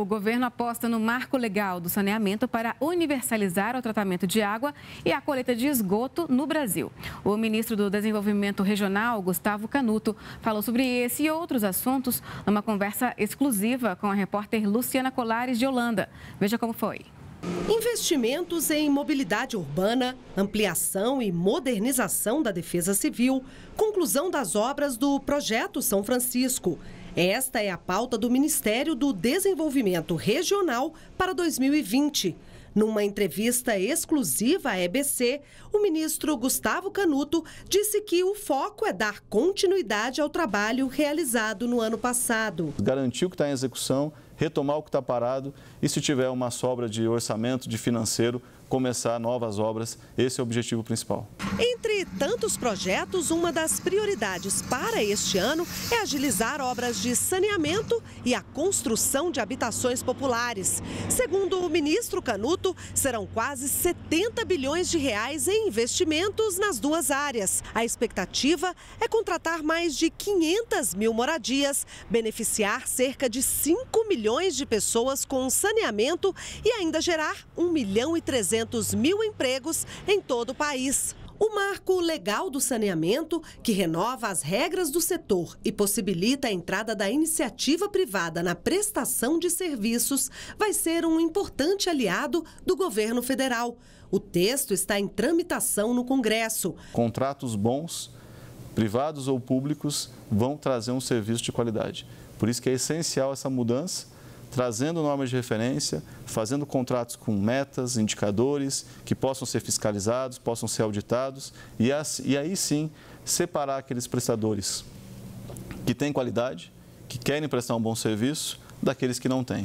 O governo aposta no marco legal do saneamento para universalizar o tratamento de água e a coleta de esgoto no Brasil. O ministro do Desenvolvimento Regional, Gustavo Canuto, falou sobre esse e outros assuntos numa conversa exclusiva com a repórter Luciana Colares de Holanda. Veja como foi. Investimentos em mobilidade urbana, ampliação e modernização da defesa civil, conclusão das obras do Projeto São Francisco esta é a pauta do Ministério do Desenvolvimento Regional para 2020. Numa entrevista exclusiva à EBC, o ministro Gustavo Canuto disse que o foco é dar continuidade ao trabalho realizado no ano passado. Garantiu que está em execução retomar o que está parado e, se tiver uma sobra de orçamento, de financeiro, começar novas obras. Esse é o objetivo principal. Entre tantos projetos, uma das prioridades para este ano é agilizar obras de saneamento e a construção de habitações populares. Segundo o ministro Canuto, serão quase 70 bilhões de reais em investimentos nas duas áreas. A expectativa é contratar mais de 500 mil moradias, beneficiar cerca de 5 milhões milhões de pessoas com saneamento e ainda gerar 1 milhão e 300 mil empregos em todo o país. O marco legal do saneamento, que renova as regras do setor e possibilita a entrada da iniciativa privada na prestação de serviços, vai ser um importante aliado do governo federal. O texto está em tramitação no Congresso. Contratos bons, privados ou públicos, vão trazer um serviço de qualidade. Por isso que é essencial essa mudança trazendo normas de referência, fazendo contratos com metas, indicadores que possam ser fiscalizados, possam ser auditados e, e aí sim separar aqueles prestadores que têm qualidade, que querem prestar um bom serviço, daqueles que não têm.